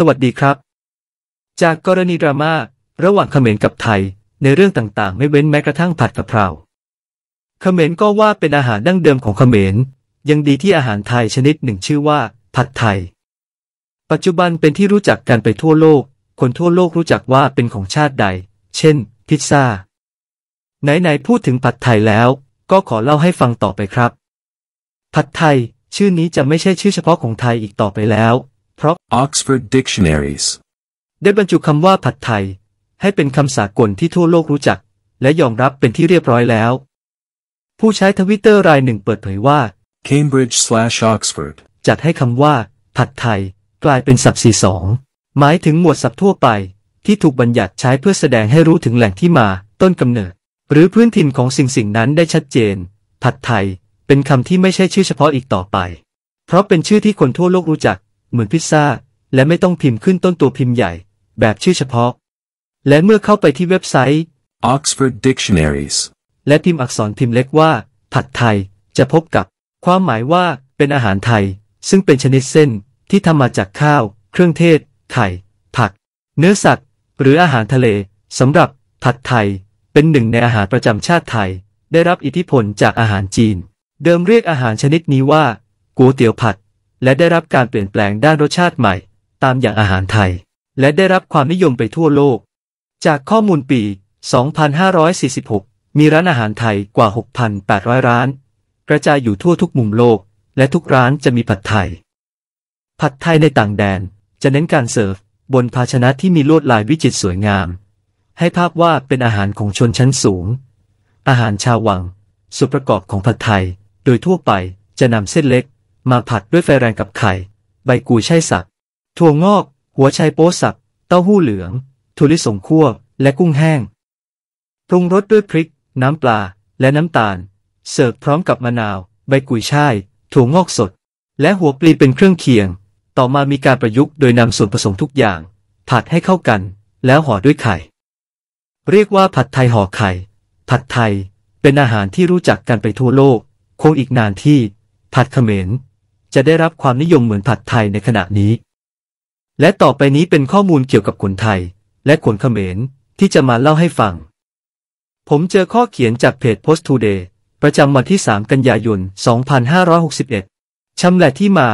สวัสดีครับ จากกรณีดราม่า ระหว่างเขมรกับไทย ในเรื่องต่างๆ ไม่เว้นแม้กระทั่งผัดกะเพราเขมรก็ว่าเป็นอาหารดั้งเดิมของเขมร ยังดีที่อาหารไทยชนิดหนึ่งชื่อว่า ผัดไทย ปัจจุบันเป็นที่รู้จักกันไปทั่วโลก คนทั่วโลกรู้จักว่าเป็นของชาติใด เช่น พิซซ่า ไหนๆพูดถึงผัดไทยแล้ว ก็ขอเล่าให้ฟังต่อไปครับ ผัดไทยชื่อนี้จะไม่ใช่ชื่อเฉพาะของไทยอีกต่อไปแล้วพราะ Oxford Dictionaries ได้บรรจุคำว่า ผัดไทย ให้เป็นคำสากลที่ทั่วโลกรู้จัก และยอมรับเป็นที่เรียบร้อยแล้ว ผู้ใช้ทวิตเตอร์รายหนึ่งเปิดเผยว่า Cambridge/Oxford จัดให้คำว่า ผัดไทย กลายเป็นศัพท์สีสองหมายถึงหมวดศัพท์ทั่วไป ที่ถูกบัญญัติใช้เพื่อแสดงให้รู้ถึงแหล่งที่มาต้นกำเนิด หรือพื้นถิ่นของสิ่งสิ่งนั้นได้ชัดเจน ผัดไทย เป็นคำที่ไม่ใช่ชื่อเฉพาะอีกต่อไป เพราะเป็นชื่อที่คนทั่วโลกรู้จักเหมือนพิซซ่า และไม่ต้องพิมพ์ขึ้นต้นตัวพิมพ์ใหญ่ แบบชื่อเฉพาะ และเมื่อเข้าไปที่เว็บไซต์ Oxford Dictionaries และพิมพ์อักษรพิมพ์เล็กว่า ผัดไทยจะพบกับ ความหมายว่าเป็นอาหารไทย ซึ่งเป็นชนิดเส้น ที่ทำมาจากข้าว เครื่องเทศไข่ผัก เนื้อสัตว์ หรืออาหารทะเลสำหรับ ผัดไทย เป็นหนึ่งในอาหารประจำชาติไทย ได้รับอิทธิพลจากอาหารจีน เดิมเรียกอาหารชนิดนี้ว่าก๋วยเตี๋ยวผัดและได้รับการเปลี่ยนแปลงด้านรสชาติใหม่ ตามอย่างอาหารไทย และได้รับความนิยมไปทั่วโลก จากข้อมูลปี 2546 มีร้านอาหารไทยกว่า 6,800 ร้าน กระจายอยู่ทั่วทุกมุมโลก และทุกร้านจะมีผัดไทย ผัดไทยในต่างแดนจะเน้นการเสิร์ฟบนภาชนะที่มีลวดลายวิจิตรสวยงาม ให้ภาพว่าเป็นอาหารของชนชั้นสูง อาหารชาววังส่วนประกอบของผัดไทยโดยทั่วไปจะนำเส้นเล็กมาผัดด้วยไฟแรงกับไข่ ใบกูช่ายสักถั่วงอก หัวไชโป๊สัก เต้าหู้เหลืองถั่วลิสงคั่วและกุ้งแห้งปรุงรสด้วยพริก น้ำปลา และน้ำตาล เสิร์ฟพร้อมกับมะนาว ใบกุยช่ายถั่วงอกสด และหัวปลีเป็นเครื่องเคียง ต่อมามีการประยุกต์โดยนำส่วนผสมทุกอย่าง ผัดให้เข้ากัน แล้วห่อด้วยไข่ เรียกว่าผัดไทยห่อไข่ผัดไทยเป็นอาหารที่รู้จักกันไปทั่วโลกคงอีกนานที่ ผัดเขมรจะได้รับความนิยมเหมือนผัดไทยในขณะนี้ และต่อไปนี้เป็นข้อมูลเกี่ยวกับขนไทย และขนเขมรที่จะมาเล่าให้ฟัง ผมเจอข้อเขียนจากเพจ Post Today ประจำวันที่ 3 กันยายน 2561 ชำแหละที่มา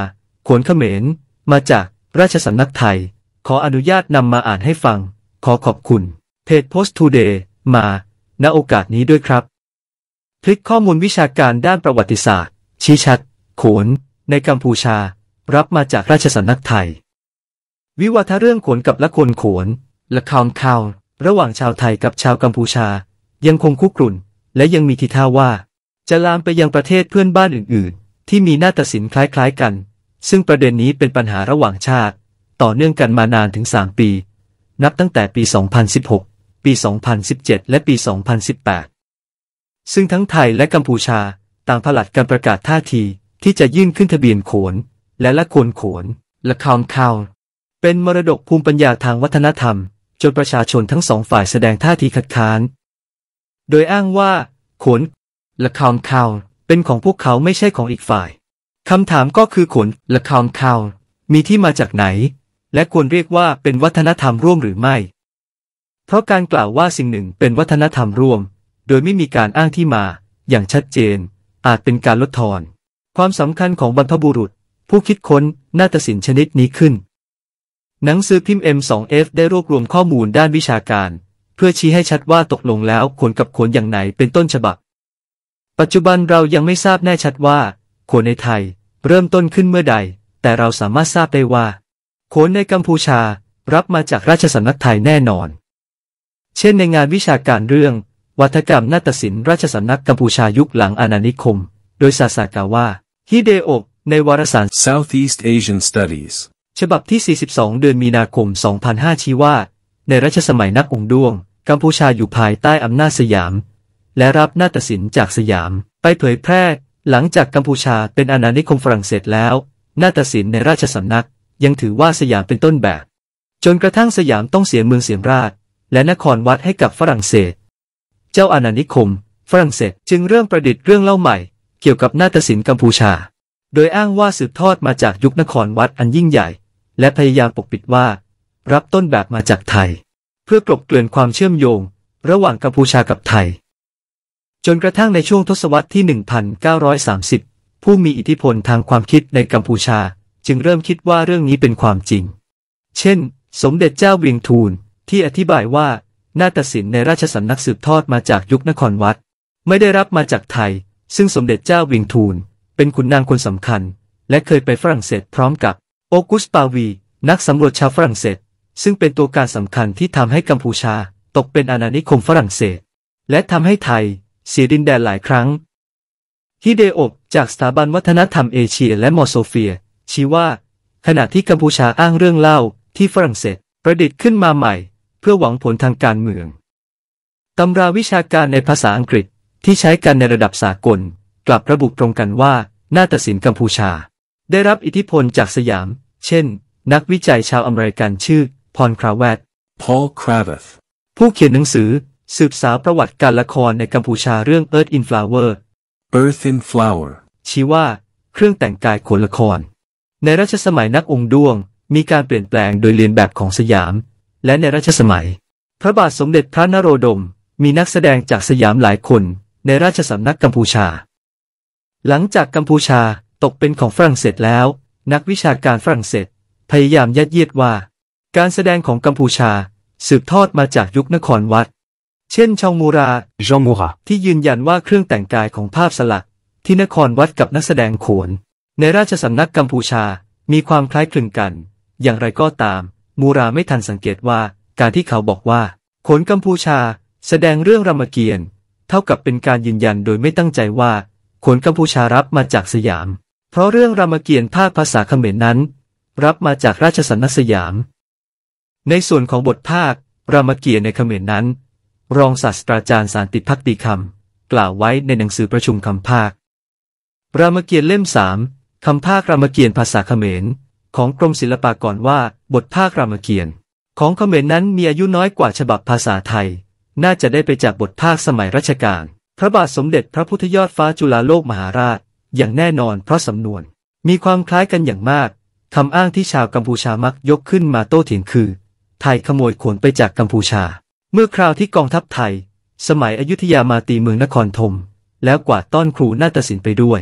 ขนเขมรมาจากราชสำนักไทย ขออนุญาตนำมาอ่านให้ฟัง ขอขอบคุณเพจ Post Today มาณโอกาสนี้ด้วยครับ คลิกข้อมูลวิชาการด้านประวัติศาสตร์ ชี้ชัดขนในกัมพูชารับมาจากราชสำนักไทย วิวัฒเรื่องขนกับละคนขนละคาวข่าวระหว่างชาวไทยกับชาวกัมพูชา ยังคงคุกรุ่น และยังมีทีท่าว่า จะลามไปยังประเทศเพื่อนบ้านอื่นๆ ที่มีหน้าตัดสินคล้ายๆกัน ซึ่งประเด็นนี้เป็นปัญหาระหว่างชาติ ต่อเนื่องกันมานานถึง 3 ปี นับตั้งแต่ปี 2016 ปี 2017 และปี 2018 ซึ่งทั้งไทยและกัมพูชาต่างผลัดกันประกาศท่าทีที่จะยื่นขึ้นทะเบียนโขน และละโขนโขนละควคาวเป็นมรดกภูมิปัญญาทางวัฒนธรรมจนประชาชนทั้งสองฝ่ายแสดงท่าทีขัดขาน โดยอ้างว่าโขนละควคาวเป็นของพวกเขาไม่ใช่ของอีกฝ่าย คำถามก็คือขนละควคาว มีที่มาจากไหน และควรเรียกว่าเป็นวัฒนธรรมร่วมหรือไม่ เพราะการกล่าวว่าสิ่งหนึ่งเป็นวัฒนธรรมร่วม โดยไม่มีการอ้างที่มาอย่างชัดเจน อาจเป็นการลดทอนความสำคัญของบรรพบุรุษ ผู้คิดค้นนาฏศิลป์ชนิดนี้ขึ้น หนังสือพิมพ์ M2F ได้รวบรวมข้อมูลด้านวิชาการ เพื่อชี้ให้ชัดว่าตกลงแล้วขนกับขนอย่างไหนเป็นต้นฉบับ ปัจจุบันเรายังไม่ทราบแน่ชัดว่าขนในไทย เริ่มต้นขึ้นเมื่อใด แต่เราสามารถทราบได้ว่าขนในกัมพูชารับมาจากราชสำนักไทยแน่นอน เช่น ในงานวิชาการเรื่อง วัฒกรรมนาฏศิลป์ราชสำนักกัมพูชายุคหลังอาณานิคม โดยศาสากาว่าฮิเดโอในวารสาร Southeast Asian Studies ฉบับที่ 42 เดือนมีนาคม 2005 ชี้ว่า ในรัชสมัยนักองค์ด้วง กัมพูชาอยู่ภายใต้อำนาจสยาม และรับนาฏศิลป์จากสยามไปเผยแพร่ หลังจากกัมพูชาเป็นอาณานิคมฝรั่งเศสแล้ว นาฏศิลป์ในราชสำนักยังถือว่าสยามเป็นต้นแบบ จนกระทั่งสยามต้องเสียเมืองเสียมราช และนครวัดให้กับฝรั่งเศส เจ้าอาณานิคม ฝรั่งเศสจึงเริ่มประดิษฐ์เรื่องเล่าใหม่เกี่ยวกับนาฏศิลป์กัมพูชา โดยอ้างว่าสืบทอดมาจากยุคนครวัดอันยิ่งใหญ่ และพยายามปกปิดว่า รับต้นแบบมาจากไทย เพื่อกลบเกลื่อนความเชื่อมโยง ระหว่างกัมพูชากับไทย จนกระทั่งในช่วงทศวรรษที่ 1930 ผู้มีอิทธิพลทางความคิดในกัมพูชา จึงเริ่มคิดว่าเรื่องนี้เป็นความจริง เช่น สมเด็จเจ้าเวียงทูลที่อธิบายว่า นาฏศิลป์ในราชสำนักสืบทอดมาจากยุคนครวัด ไม่ได้รับมาจากไทยซึ่งสมเด็จเจ้าวิงทูลเป็นขุนนางคนสำคัญ และเคยไปฝรั่งเศสพร้อมกับโอกุสปาวี นักสำรวจชาวฝรั่งเศส ซึ่งเป็นตัวการสำคัญที่ทำให้กัมพูชา ตกเป็นอาณานิคมฝรั่งเศส และทำให้ไทยเสียดินแดนหลายครั้งฮิเดโอกจากสถาบันวัฒนธรรมเอเชีย และมอโซเฟีย ชี้ว่า ขณะที่กัมพูชาอ้างเรื่องเล่าที่ฝรั่งเศสประดิษฐ์ขึ้นมาใหม่ เพื่อหวังผลทางการเมืองตำราวิชาการในภาษาอังกฤษที่ใช้กันในระดับสากล กลับระบุตรงกันว่านาตัดสินกัมพูชา ได้รับอิทธิพลจากสยาม เช่น นักวิจัยชาวอเมริกันชื่อพอลคราเวตพอลครา a ว i t ผู้เขียนหนังสือสืบสาวประวัติการละครในกัมพูชาเรื่อง Earth in Flower Earth in Flower ชี้ว่า เครื่องแต่งกายขนละคร ในรัชสมัยนักองค์ดวง มีการเปลี่ยนแปลงโดยเรียนแบบของสยาม และในรัชสมัย พระบาทสมเด็จพระนโรดมมีนักแสดงจากสยามหลายคนในราชสำนักกัมพูชา หลังจากกัมพูชาตกเป็นของฝรั่งเศสแล้ว นักวิชาการฝรั่งเศสพยายามยัดเยียดว่า การแสดงของกัมพูชาสืบทอดมาจากยุคนครวัด เช่นชองมูราจองมูราที่ยืนยันว่าเครื่องแต่งกายของภาพสลัก ที่นครวัดกับนักแสดงโขน ในราชสำนักกัมพูชามีความคล้ายคลึงกัน อย่างไรก็ตาม มูราไม่ทันสังเกตว่าการที่เขาบอกว่าโขนกัมพูชาแสดงเรื่องรามเกียรติ์เท่ากับเป็นการยืนยันโดยไม่ตั้งใจว่าขนกัมพูชารับมาจากสยาม เพราะเรื่องรามเกียรติภาคภาษาเขมรนั้น รับมาจากราชสำนักสยาม ในส่วนของบทภาครามเกียรติในเขมรนั้น รองศาสตราจารย์สารติพักตีคำกล่าวไว้ในหนังสือประชุมคำภาครามเกียรติเล่มสามคำภาครามเกียรติภาษาเขมร ของกรมศิลปากรว่าบทภาครามเกียรติของเขมรนั้นมีอายุน้อยกว่าฉบับภาษาไทยน่าจะได้ไปจากบทภาคสมัยรัชกาลพระบาทสมเด็จพระพุทธยอดฟ้าจุฬาโลกมหาราช อย่างแน่นอนเพราะสำนวนมีความคล้ายกันอย่างมากคำอ้างที่ชาว กัมพูชามักยกขึ้นมาโต้เถียงคือ ไทยขโมยขนไปจากกัมพูชา เมื่อคราวที่กองทัพไทย สมัยอยุธยามาตีเมืองนครธมแล้วกวาดต้อนครูนาฏศิลป์ไปด้วย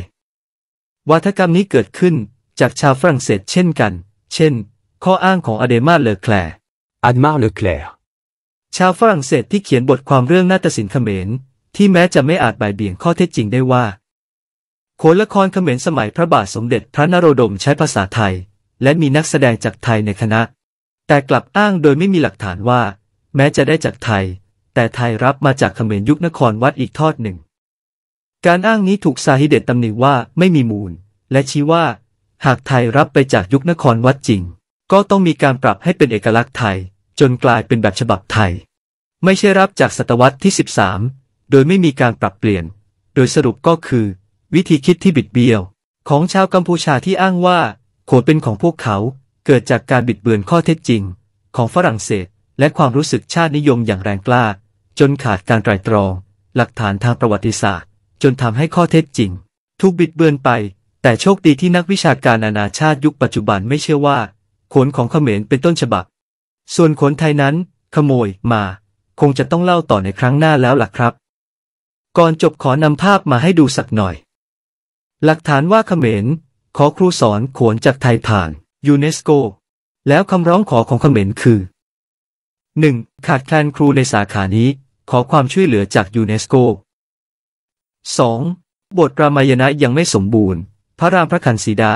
วัฒกรรมนี้เกิดขึ้นจากชาวฝรั่งเศสเช่นกัน เช่น ข้ออ้างของอเดมาเลอแคลร์อเดมาเลอแคลร์ชาวฝรั่งเศสที่เขียนบทความเรื่องนาฏศิลป์เขมร ที่แม้จะไม่อาจบ่ายเบี่ยงข้อเท็จจริงได้ว่าโขนละครเขมรสมัยพระบาทสมเด็จพระนโรดมใช้ภาษาไทย และมีนักแสดงจากไทยในคณะ แต่กลับอ้างโดยไม่มีหลักฐานว่า แม้จะได้จากไทย แต่ไทยรับมาจากเขมรยุคนครวัดอีกทอดหนึ่ง การอ้างนี้ถูกซาฮิเดตตำหนิว่าไม่มีมูล และชี้ว่า หากไทยรับไปจากยุคนครวัดจริง ก็ต้องมีการปรับให้เป็นเอกลักษณ์ไทยจนกลายเป็นแบบฉบับไทย ไม่ใช่รับจากศตวรรษที่ 13 โดยไม่มีการปรับเปลี่ยน โดยสรุปก็คือ วิธีคิดที่บิดเบี้ยว ของชาวกัมพูชาที่อ้างว่าโขนเป็นของพวกเขา เกิดจากการบิดเบือนข้อเท็จจริง ของฝรั่งเศส และความรู้สึกชาตินิยมอย่างแรงกล้า จนขาดการไตรตรอง หลักฐานทางประวัติศาสตร์ จนทำให้ข้อเท็จจริงถูกบิดเบือนไป แต่โชคดีที่นักวิชาการนานาชาติยุคปัจจุบันไม่เชื่อว่าโขนของเขมรเป็นต้นฉบับส่วนขนไทยนั้น ขโมยมา คงจะต้องเล่าต่อในครั้งหน้าแล้วล่ะครับ ก่อนจบขอนำภาพมาให้ดูสักหน่อย หลักฐานว่าเขมรขอครูสอนขวนจากไทยผ่านยูเนสโก แล้วคำร้องขอของเขมรคือ 1. ขาดแคลนครูในสาขานี้ขอความช่วยเหลือจากยูเนสโก 2. บทรามายณะยังไม่สมบูรณ์ พระรามพระคันศีดา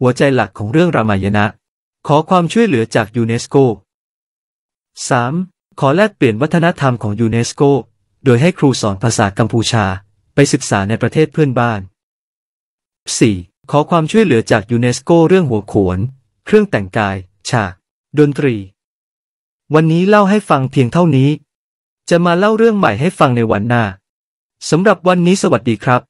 หัวใจหลักของเรื่องรามายณะขอความช่วยเหลือจากยูเนสโก 3. ขอแลกเปลี่ยนวัฒนธรรมของยูเนสโก โดยให้ครูสอนภาษากัมพูชาไปศึกษาในประเทศเพื่อนบ้าน 4. ขอความช่วยเหลือจากยูเนสโกเรื่องหัวขวนเครื่องแต่งกาย ฉาก ดนตรี วันนี้เล่าให้ฟังเพียงเท่านี้ จะมาเล่าเรื่องใหม่ให้ฟังในวันหน้า สำหรับวันนี้สวัสดีครับ